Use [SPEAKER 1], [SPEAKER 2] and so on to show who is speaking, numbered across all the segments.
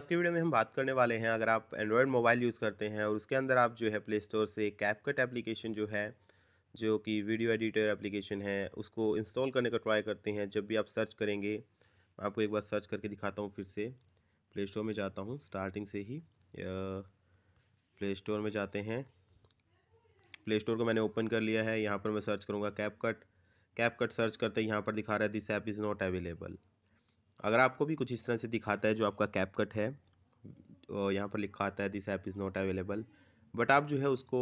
[SPEAKER 1] आज के वीडियो में हम बात करने वाले हैं अगर आप एंड्रॉयड मोबाइल यूज़ करते हैं और उसके अंदर आप जो है प्ले स्टोर से कैपकट एप्लीकेशन जो है जो कि वीडियो एडिटर एप्लीकेशन है उसको इंस्टॉल करने का ट्राई करते हैं जब भी आप सर्च करेंगे मैं आपको एक बार सर्च करके दिखाता हूँ फिर से प्ले स्टोर में जाता हूँ स्टार्टिंग से ही प्ले स्टोर में जाते हैं प्ले स्टोर को मैंने ओपन कर लिया है यहाँ पर मैं सर्च करूँगा कैपकट कैपकट सर्च करते यहाँ पर दिखा रहा है this app is not available अगर आपको भी कुछ इस तरह से दिखाता है जो आपका कैप कट है यहाँ पर लिखा आता है this app is not available but आप जो है उसको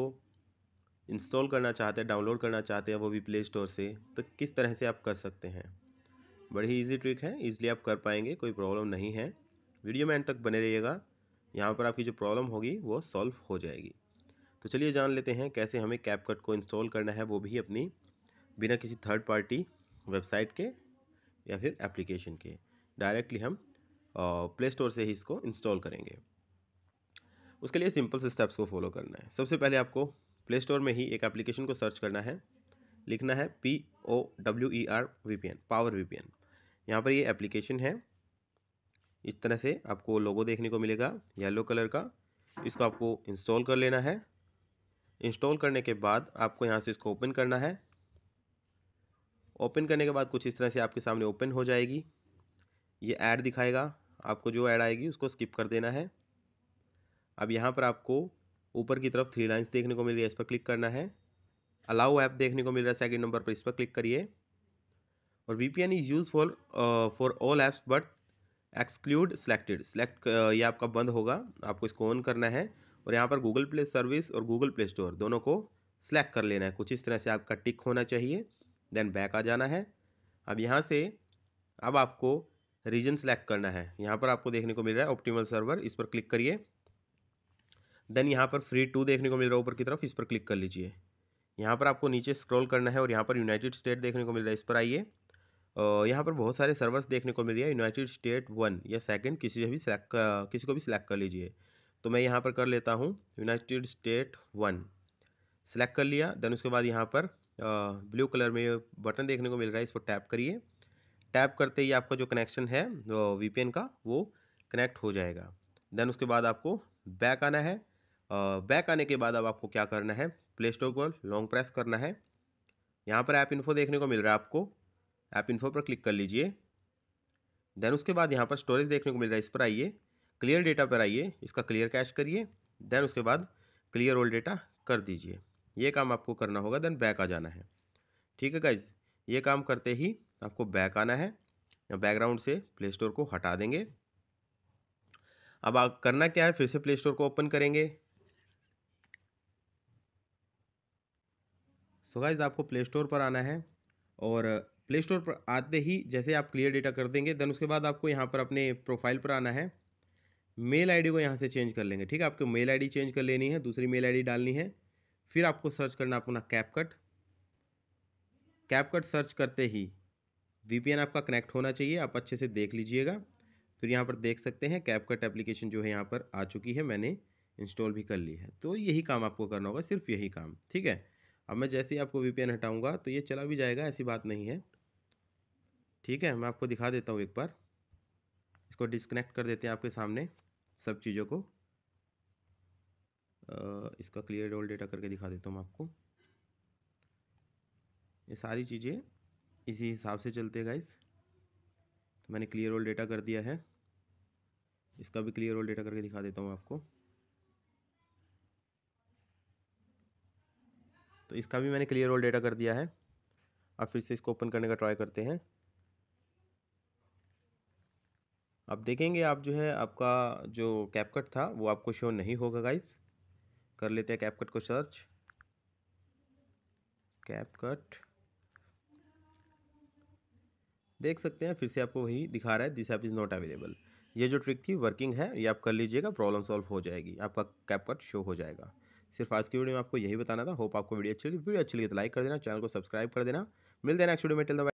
[SPEAKER 1] इंस्टॉल करना चाहते हैं डाउनलोड करना चाहते हैं वो भी प्ले स्टोर से तो किस तरह से आप कर सकते हैं बड़ी ईजी ट्रिक है ईजिली आप कर पाएंगे कोई प्रॉब्लम नहीं है वीडियो में एंड तक बने रहिएगा यहाँ पर आपकी जो प्रॉब्लम होगी वो सॉल्व हो जाएगी तो चलिए जान लेते हैं कैसे हमें कैप कट को इंस्टॉल करना है वो भी अपनी बिना किसी थर्ड पार्टी वेबसाइट के या फिर एप्लीकेशन के डायरेक्टली हम प्ले स्टोर से ही इसको इंस्टॉल करेंगे उसके लिए सिंपल से स्टेप्स को फॉलो करना है सबसे पहले आपको प्ले स्टोर में ही एक एप्लीकेशन को सर्च करना है लिखना है P O W E R V P N power V P N यहाँ पर ये एप्लीकेशन है इस तरह से आपको लोगो देखने को मिलेगा येलो कलर का इसको आपको इंस्टॉल कर लेना है इंस्टॉल करने के बाद आपको यहाँ से इसको ओपन करना है ओपन करने के बाद कुछ इस तरह से आपके सामने ओपन हो जाएगी ये ऐड दिखाएगा आपको जो ऐड आएगी उसको स्किप कर देना है अब यहाँ पर आपको ऊपर की तरफ थ्री लाइन्स देखने को मिल रही है इस पर क्लिक करना है अलाउ ऐप देखने को मिल रहा है सेकेंड नंबर पर इस पर क्लिक करिए और V P N is use for for all apps but exclude selected select ये आपका बंद होगा आपको इसको ऑन करना है और यहाँ पर गूगल प्ले सर्विस और गूगल प्ले स्टोर दोनों को सिलेक्ट कर लेना है कुछ इस तरह से आपका टिक होना चाहिए देन बैक आ जाना है अब यहाँ से अब आपको रीजन सेलेक्ट करना है यहाँ पर आपको देखने को मिल रहा है ऑप्टिमल सर्वर इस पर क्लिक करिए देन यहाँ पर फ्री टू देखने को मिल रहा है ऊपर की तरफ इस पर क्लिक कर लीजिए यहाँ पर आपको नीचे स्क्रॉल करना है और यहाँ पर यूनाइटेड स्टेट देखने को मिल रहा है इस पर आइए यहाँ पर बहुत सारे सर्वर्स देखने को मिल रहा है यूनाइटेड स्टेट वन या सेकेंड किसी से भी सिलेक्ट किसी को भी सिलेक्ट कर लीजिए तो मैं यहाँ पर कर लेता हूँ यूनाइटेड स्टेट वन सेलेक्ट कर लिया देन उसके बाद यहाँ पर ब्लू कलर में बटन देखने को मिल रहा है इस पर टैप करिए टैप करते ही आपका जो कनेक्शन है वीपीएन का वो कनेक्ट हो जाएगा देन उसके बाद आपको बैक आना है बैक आने के बाद अब आपको क्या करना है प्ले स्टोर पर लॉन्ग प्रेस करना है यहाँ पर ऐप इन्फो देखने को मिल रहा है आपको ऐप इन्फो पर क्लिक कर लीजिए देन उसके बाद यहाँ पर स्टोरेज देखने को मिल रहा है इस पर आइए क्लियर डेटा पर आइए इसका क्लियर कैश करिए देन उसके बाद क्लियर ओल्ड डेटा कर दीजिए ये काम आपको करना होगा देन बैक आ जाना है ठीक है गाइज ये काम करते ही तो आपको बैक आना है या बैकग्राउंड से प्ले स्टोर को हटा देंगे अब आप करना क्या है फिर से प्ले स्टोर को ओपन करेंगे सो गाइज आपको प्ले स्टोर पर आना है और प्ले स्टोर पर आते ही जैसे आप क्लियर डेटा कर देंगे देन उसके बाद आपको यहाँ पर अपने प्रोफाइल पर आना है मेल आईडी को यहाँ से चेंज कर लेंगे ठीक है आपको मेल आईडी चेंज कर लेनी है दूसरी मेल आईडी डालनी है फिर आपको सर्च करना अपना कैपकट कैपकट सर्च करते ही वीपीएन आपका कनेक्ट होना चाहिए आप अच्छे से देख लीजिएगा फिर यहाँ पर देख सकते हैं कैप कट एप्लीकेशन जो है यहाँ पर आ चुकी है मैंने इंस्टॉल भी कर ली है तो यही काम आपको करना होगा सिर्फ यही काम ठीक है अब मैं जैसे ही आपको वीपीएन हटाऊँगा तो ये चला भी जाएगा ऐसी बात नहीं है ठीक है मैं आपको दिखा देता हूँ एक बार इसको डिसकनेक्ट कर देते हैं आपके सामने सब चीज़ों को इसका क्लियर डोल डेटा करके दिखा देता हूँ मैं आपको ये सारी चीज़ें इसी हिसाब से चलते हैं गाइस तो मैंने क्लियर ऑल डेटा कर दिया है इसका भी क्लियर ऑल डेटा करके दिखा देता हूँ आपको तो इसका भी मैंने क्लियर ऑल डेटा कर दिया है अब फिर से इसको ओपन करने का ट्राई करते हैं अब देखेंगे आप जो है आपका जो कैपकट था वो आपको शो नहीं होगा गाइस कर लेते हैं कैपकट को सर्च कैपकट देख सकते हैं फिर से आपको वही दिखा रहा है this app is not available ये जो ट्रिक थी वर्किंग है ये आप कर लीजिएगा प्रॉब्लम सॉल्व हो जाएगी आपका कैप कट शो हो जाएगा सिर्फ आज की वीडियो में आपको यही बताना था होप आपको वीडियो अच्छी लगी वीडियो अच्छी लगी तो लाइक कर देना चैनल को सब्सक्राइब कर देना मिलते हैं नेक्स्ट वीडियो में टिल